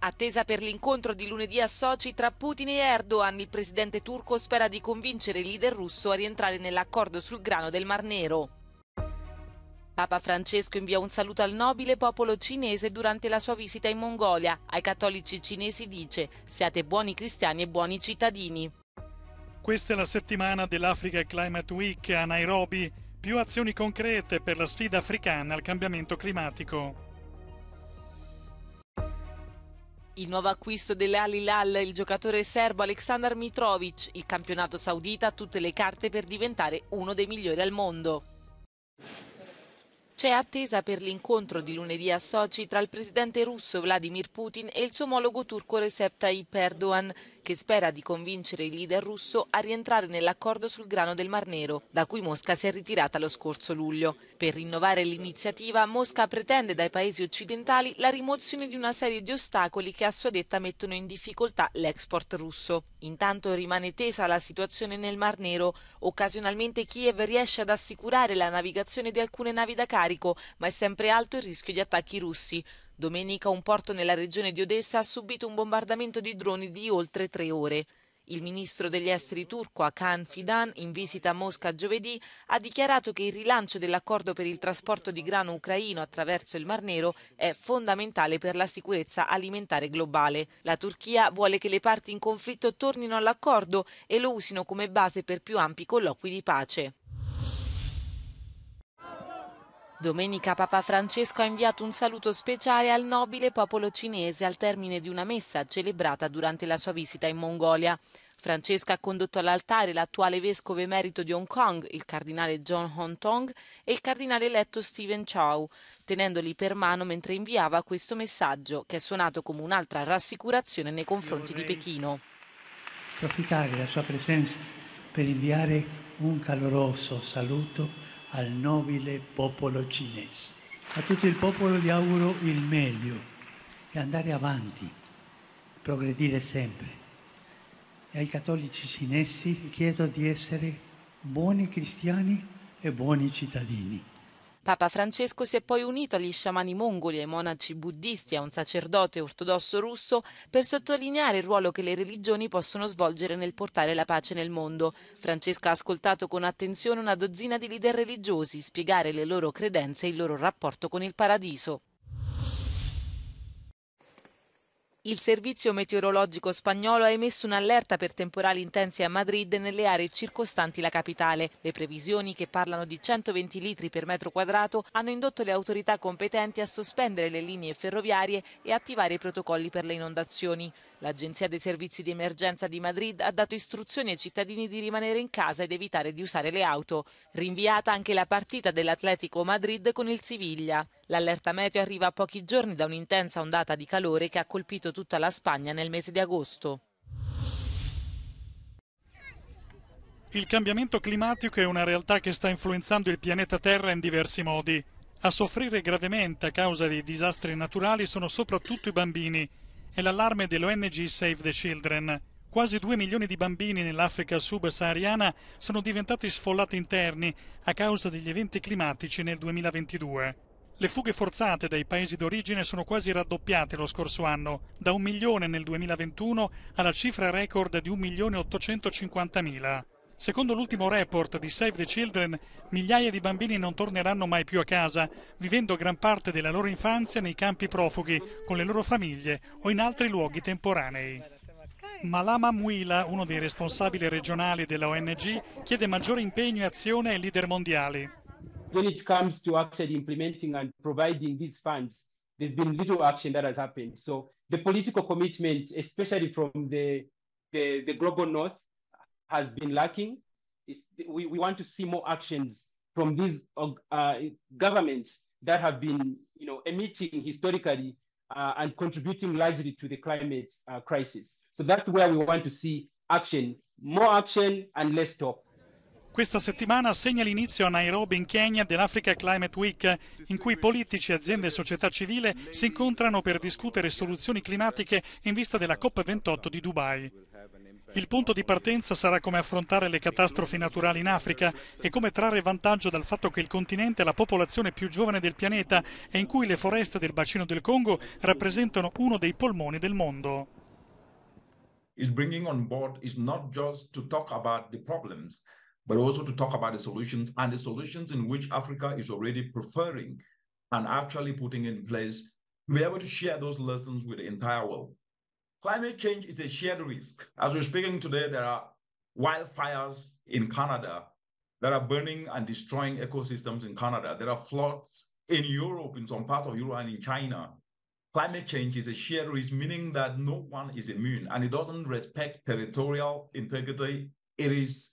Attesa per l'incontro di lunedì a Sochi tra Putin e Erdogan, il presidente turco spera di convincere il leader russo a rientrare nell'accordo sul grano del Mar Nero. Papa Francesco invia un saluto al nobile popolo cinese durante la sua visita in Mongolia. Ai cattolici cinesi dice: Siate buoni cristiani e buoni cittadini. Questa è la settimana dell'Africa Climate Week a Nairobi. Più azioni concrete per la sfida africana al cambiamento climatico. Il nuovo acquisto dell'Al-Hilal, il giocatore serbo Aleksandar Mitrovic, il campionato saudita ha tutte le carte per diventare uno dei migliori al mondo. C'è attesa per l'incontro di lunedì a Sochi tra il presidente russo Vladimir Putin e il suo omologo turco Recep Tayyip Erdogan, che spera di convincere il leader russo a rientrare nell'accordo sul grano del Mar Nero, da cui Mosca si è ritirata lo scorso luglio. Per rinnovare l'iniziativa, Mosca pretende dai paesi occidentali la rimozione di una serie di ostacoli che a sua detta mettono in difficoltà l'export russo. Intanto rimane tesa la situazione nel Mar Nero. Occasionalmente Kiev riesce ad assicurare la navigazione di alcune navi da carico carico, ma è sempre alto il rischio di attacchi russi. Domenica un porto nella regione di Odessa ha subito un bombardamento di droni di oltre tre ore. Il ministro degli esteri turco Akan Fidan, in visita a Mosca giovedì, ha dichiarato che il rilancio dell'accordo per il trasporto di grano ucraino attraverso il Mar Nero è fondamentale per la sicurezza alimentare globale. La Turchia vuole che le parti in conflitto tornino all'accordo e lo usino come base per più ampi colloqui di pace. Domenica Papa Francesco ha inviato un saluto speciale al nobile popolo cinese al termine di una messa celebrata durante la sua visita in Mongolia. Francesca ha condotto all'altare l'attuale vescovo emerito di Hong Kong, il cardinale John Hong Tong, e il cardinale eletto Stephen Chow, tenendoli per mano mentre inviava questo messaggio, che è suonato come un'altra rassicurazione nei confronti di Pechino. Approfittare della sua presenza per inviare un caloroso saluto al nobile popolo cinese. A tutto il popolo gli auguro il meglio e andare avanti, progredire sempre. E ai cattolici cinesi chiedo di essere buoni cristiani e buoni cittadini. Papa Francesco si è poi unito agli sciamani mongoli, ai monaci buddisti e a un sacerdote ortodosso russo per sottolineare il ruolo che le religioni possono svolgere nel portare la pace nel mondo. Francesco ha ascoltato con attenzione una dozzina di leader religiosi spiegare le loro credenze e il loro rapporto con il paradiso. Il servizio meteorologico spagnolo ha emesso un'allerta per temporali intensi a Madrid e nelle aree circostanti la capitale. Le previsioni, che parlano di 120 litri per metro quadrato, hanno indotto le autorità competenti a sospendere le linee ferroviarie e attivare i protocolli per le inondazioni. L'Agenzia dei Servizi di Emergenza di Madrid ha dato istruzioni ai cittadini di rimanere in casa ed evitare di usare le auto. Rinviata anche la partita dell'Atletico Madrid con il Siviglia. L'allerta meteo arriva a pochi giorni da un'intensa ondata di calore che ha colpito tutta la Spagna nel mese di agosto. Il cambiamento climatico è una realtà che sta influenzando il pianeta Terra in diversi modi. A soffrire gravemente a causa dei disastri naturali sono soprattutto i bambini è l'allarme dell'ONG Save the Children. Quasi due milioni di bambini nell'Africa subsahariana sono diventati sfollati interni a causa degli eventi climatici nel 2022. Le fughe forzate dai paesi d'origine sono quasi raddoppiate lo scorso anno, da un milione nel 2021 alla cifra record di 1.850.000. Secondo l'ultimo report di Save the Children, migliaia di bambini non torneranno mai più a casa, vivendo gran parte della loro infanzia nei campi profughi, con le loro famiglie o in altri luoghi temporanei. Malama Mwila, uno dei responsabili regionali dell'ONG, chiede maggiore impegno e azione ai leader mondiali. When it comes to actually implementing and providing these funds, there's been little action that has happened. So the political commitment, especially from the, the, the global north, has been lacking. It's, we, we want to see more actions from these uh, governments that have been, you know, emitting historically uh, and contributing largely to the climate uh, crisis. So that's where we want to see action, more action and less talk. Questa settimana segna l'inizio a Nairobi in Kenya dell'Africa Climate Week, in cui politici, aziende e società civile si incontrano per discutere soluzioni climatiche in vista della COP28 di Dubai. Il punto di partenza sarà come affrontare le catastrofi naturali in Africa e come trarre vantaggio dal fatto che il continente è la popolazione più giovane del pianeta e in cui le foreste del bacino del Congo rappresentano uno dei polmoni del mondo. Il bringing on board is not just to talk about the problems, but also to talk about the solutions and the solutions in which Africa is already preferring and actually putting in place to be able to share those lessons with the entire world. Climate change is a shared risk. As we're speaking today, there are wildfires in Canada that are burning and destroying ecosystems in Canada. There are floods in Europe, in some parts of Europe, and in China. Climate change is a shared risk, meaning that no one is immune and it doesn't respect territorial integrity. It is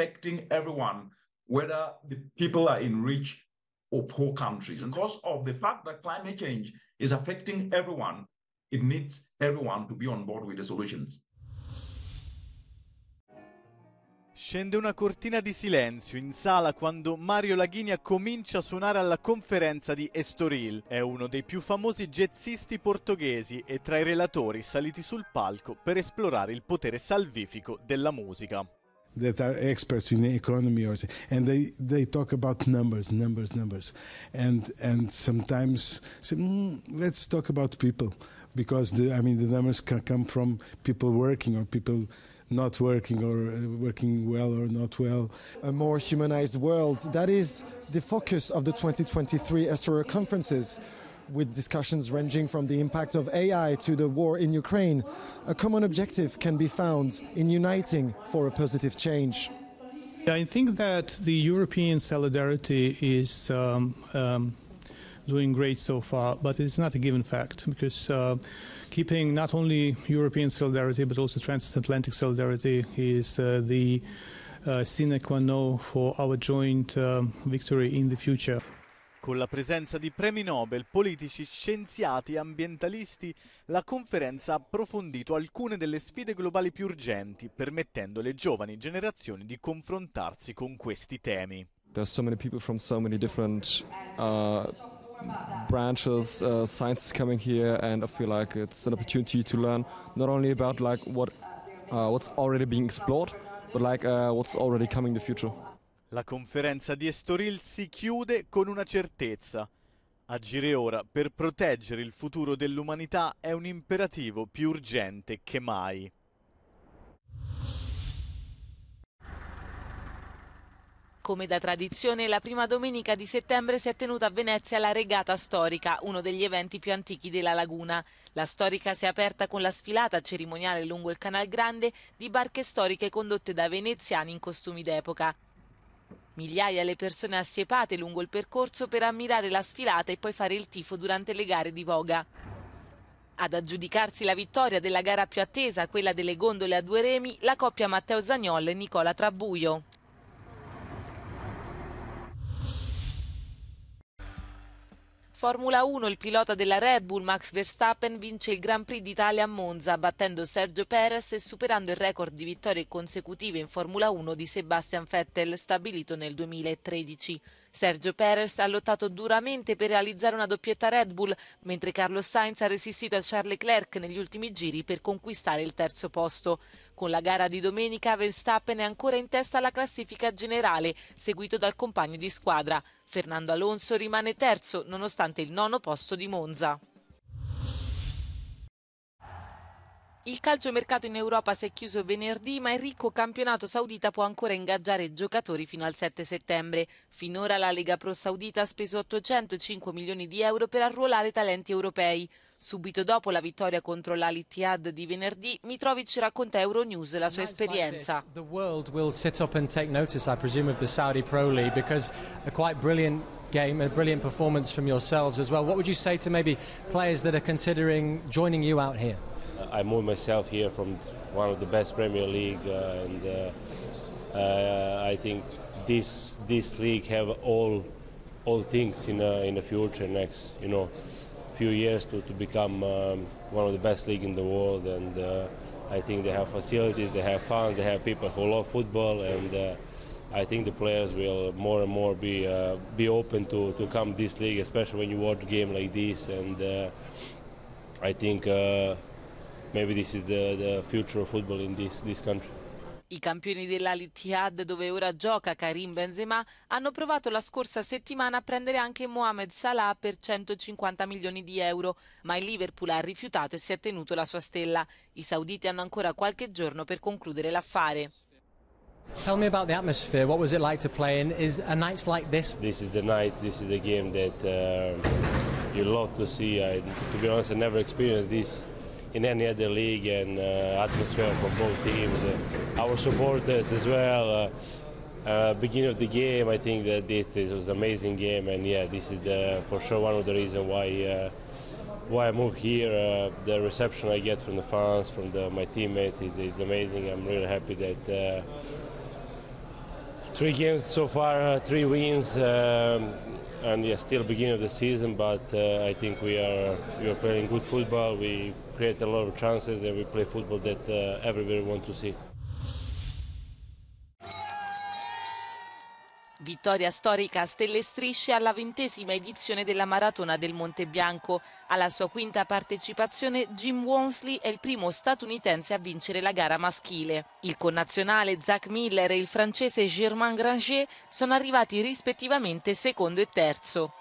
affecting everyone, whether the people are in rich or poor countries. Mm-hmm. Because of the fact that climate change is affecting everyone, it needs everyone to be on board with the solutions. Scende una cortina di silenzio in sala quando Mario Laghinia comincia a suonare alla conferenza di Estoril. È uno dei più famosi jazzisti portoghesi e tra i relatori saliti sul palco per esplorare il potere salvifico della musica. that are experts in the economy or and they they talk about numbers numbers numbers and and sometimes say, mm, let's talk about people because the i mean the numbers can come from people working or people not working or uh, working well or not well. A more humanized world, that is the focus of the 2023 Astro conferences, with discussions ranging from the impact of AI to the war in Ukraine, a common objective can be found in uniting for a positive change. I think that the European solidarity is um, um, doing great so far, but it's not a given fact because uh, keeping not only European solidarity but also transatlantic solidarity is uh, the uh, sine qua non for our joint um, victory in the future. Con la presenza di premi Nobel, politici, scienziati e ambientalisti, la conferenza ha approfondito alcune delle sfide globali più urgenti, permettendo alle giovani generazioni di confrontarsi con questi temi. There's so many people from so many different uh, branches, uh, sciences coming here, and I feel like it's an opportunity to learn not only about like what uh, what's already being explored, but like uh, what's already coming in the future. La conferenza di Estoril si chiude con una certezza. Agire ora per proteggere il futuro dell'umanità è un imperativo più urgente che mai. Come da tradizione, la prima domenica di settembre si è tenuta a Venezia la regata storica, uno degli eventi più antichi della laguna. La storica si è aperta con la sfilata cerimoniale lungo il Canal Grande di barche storiche condotte da veneziani in costumi d'epoca. Migliaia le persone assiepate lungo il percorso per ammirare la sfilata e poi fare il tifo durante le gare di voga. Ad aggiudicarsi la vittoria della gara più attesa, quella delle gondole a due remi, la coppia Matteo Zagnol e Nicola Trabuio. Formula 1, il pilota della Red Bull Max Verstappen vince il Grand Prix d'Italia a Monza, battendo Sergio Perez e superando il record di vittorie consecutive in Formula 1 di Sebastian Vettel, stabilito nel 2013. Sergio Perez ha lottato duramente per realizzare una doppietta Red Bull, mentre Carlos Sainz ha resistito a Charles Leclerc negli ultimi giri per conquistare il terzo posto. Con la gara di domenica Verstappen è ancora in testa alla classifica generale, seguito dal compagno di squadra. Fernando Alonso rimane terzo nonostante il nono posto di Monza. Il calciomercato in Europa si è chiuso venerdì, ma il ricco campionato saudita può ancora ingaggiare giocatori fino al 7 settembre. Finora la Lega Pro Saudita ha speso 805 milioni di euro per arruolare talenti europei. Subito dopo la vittoria contro l'Al-Ittihad di venerdì, Mitrovic racconta a Euronews la sua esperienza. The world will sit up and take notice, I presume, of the Saudi Pro League game, a brilliant performance from yourselves as well. What would you say to maybe players that are considering joining you out here? I moved myself here from one of the best Premier League, uh, and uh, uh, I think this this league have all all things in in the future next, you know. few years to, to become um, one of the best league in the world. And uh, I think they have facilities, they have fans, they have people who love football, and uh, I think the players will more and more be uh, be open to to come this league, especially when you watch game like this. And uh, I think uh, maybe this is the the future of football in this this country. I campioni dell'Al-Ittihad, dove ora gioca Karim Benzema, hanno provato la scorsa settimana a prendere anche Mohamed Salah per 150 milioni di euro, ma il Liverpool ha rifiutato e si è tenuto la sua stella. I sauditi hanno ancora qualche giorno per concludere l'affare. Tell me about the atmosphere. What was it like to play in? Is a night like this? This is the night. This is the game that uh, you love to see. I, to be honest, I never experienced this. in any other league and uh, atmosphere for both teams. Uh, our supporters as well. Uh, beginning of the game, I think that this, this was amazing game, and yeah, this is the, for sure one of the reasons why why I moved here. Uh, the reception I get from the fans, from the, my teammates, is, is, amazing. I'm really happy that uh, three games so far, uh, three wins. Um, and yeah, still beginning of the season, but uh, I think we are we are playing good football. We create a lot of chances, and we play football that uh, everybody want to see. Vittoria storica a stelle strisce alla ventesima edizione della Maratona del Monte Bianco. Alla sua quinta partecipazione Jim Wonsley è il primo statunitense a vincere la gara maschile. Il connazionale Zach Miller e il francese Germain Granger sono arrivati rispettivamente secondo e terzo.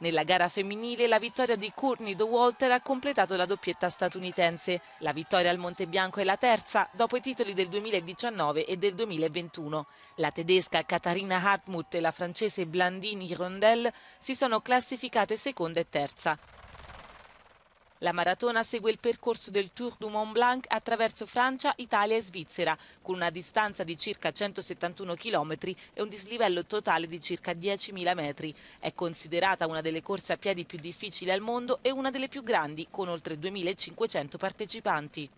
Nella gara femminile la vittoria di Courtney De Walter ha completato la doppietta statunitense. La vittoria al Monte Bianco è la terza dopo i titoli del 2019 e del 2021. La tedesca Katarina Hartmut e la francese Blandini Rondel si sono classificate seconda e terza. La maratona segue il percorso del Tour du Mont Blanc attraverso Francia, Italia e Svizzera, con una distanza di circa 171 km e un dislivello totale di circa 10.000 metri. È considerata una delle corse a piedi più difficili al mondo e una delle più grandi, con oltre 2.500 partecipanti.